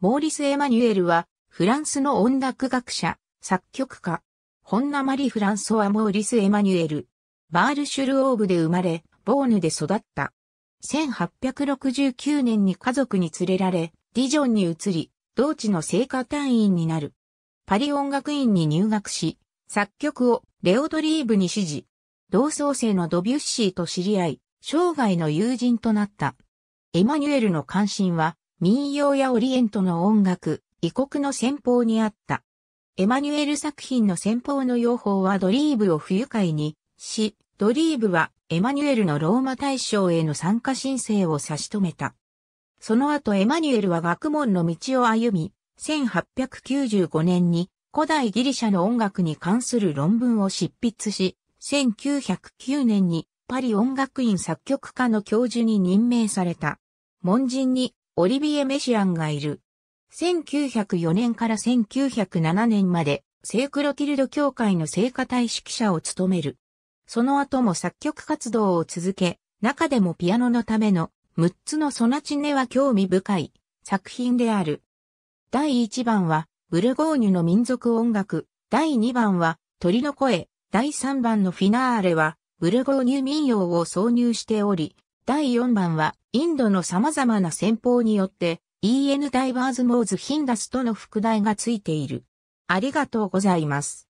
モーリス・エマニュエルは、フランスの音楽学者、作曲家、ホンナ・マリ・フランソワ・モーリス・エマニュエル、バールシュルオーブで生まれ、ボーヌで育った。1869年に家族に連れられ、ディジョンに移り、同地の聖歌隊員になる。パリ音楽院に入学し、作曲をレオドリーブに指示。同窓生のドビュッシーと知り合い、生涯の友人となった。エマニュエルの関心は、民謡やオリエントの音楽、異国の戦法にあった。エマニュエル作品の戦法の用法はドリーブを不愉快にし、ドリーブはエマニュエルのローマ大賞への参加申請を差し止めた。その後エマニュエルは学問の道を歩み、1895年に古代ギリシャの音楽に関する論文を執筆し、1909年にパリ音楽院作曲家の教授に任命された。門人にオリビエ・メシアンがいる。1904年から1907年まで、聖クロティルド教会の聖歌隊指揮者を務める。その後も作曲活動を続け、中でもピアノのための6つのソナチネは興味深い作品である。第1番は、ブルゴーニュの民族音楽、第2番は、鳥の声、第3番のフィナーレは、ブルゴーニュ民謡を挿入しており、第4番は、インドの様々な戦法によって、EN ダイバーズモーズヒンダスとの副題がついている。ありがとうございます。